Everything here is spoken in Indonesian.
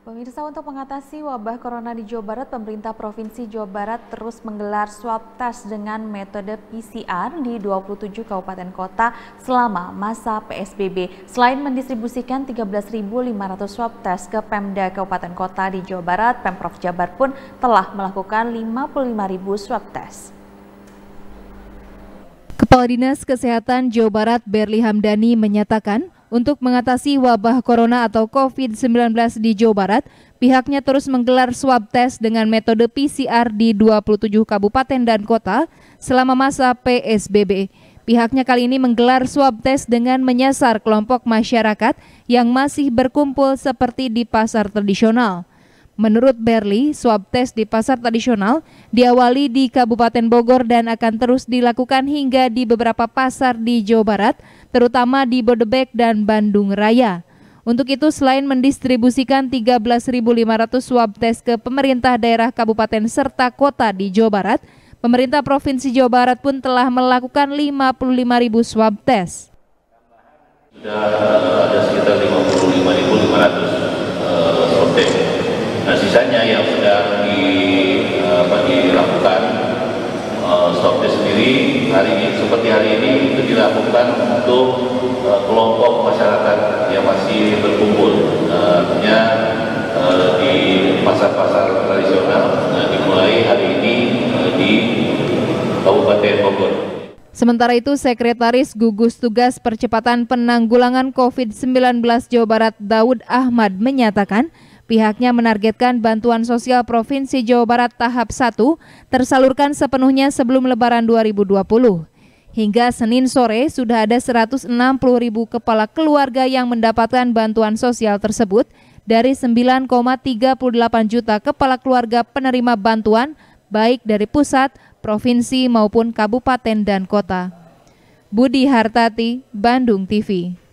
Pemirsa untuk mengatasi wabah corona di Jawa Barat, pemerintah Provinsi Jawa Barat terus menggelar swab test dengan metode PCR di 27 kabupaten kota selama masa PSBB. Selain mendistribusikan 13.500 swab test ke Pemda Kabupaten Kota di Jawa Barat, Pemprov Jabar pun telah melakukan 55.000 swab test. Kepala Dinas Kesehatan Jawa Barat Berli Hamdani menyatakan untuk mengatasi wabah corona atau COVID-19 di Jawa Barat, pihaknya terus menggelar swab test dengan metode PCR di 27 kabupaten dan kota selama masa PSBB. Pihaknya kali ini menggelar swab test dengan menyasar kelompok masyarakat yang masih berkumpul seperti di pasar tradisional. Menurut Berli, swab test di pasar tradisional diawali di Kabupaten Bogor dan akan terus dilakukan hingga di beberapa pasar di Jawa Barat terutama di Bodebek dan Bandung Raya. Untuk itu, selain mendistribusikan 13.500 swab test ke pemerintah daerah kabupaten serta kota di Jawa Barat, pemerintah Provinsi Jawa Barat pun telah melakukan 55.000 swab test. Sudah ada sekitar 55.500 uh, eh, swab test. Nah, sisanya yang sudah di, uh, dilakukan dilakukan untuk uh, kelompok masyarakat yang masih berkumpul. Uh, uh, di pasar-pasar tradisional uh, dimulai hari ini uh, di Kabupaten Bogor. Sementara itu, Sekretaris Gugus Tugas Percepatan Penanggulangan COVID-19 Jawa Barat Daud Ahmad menyatakan, Pihaknya menargetkan bantuan sosial Provinsi Jawa Barat tahap 1 tersalurkan sepenuhnya sebelum lebaran 2020. Hingga Senin sore sudah ada 160 ribu kepala keluarga yang mendapatkan bantuan sosial tersebut dari 9,38 juta kepala keluarga penerima bantuan baik dari pusat, provinsi maupun kabupaten dan kota. Budi Hartati, Bandung TV.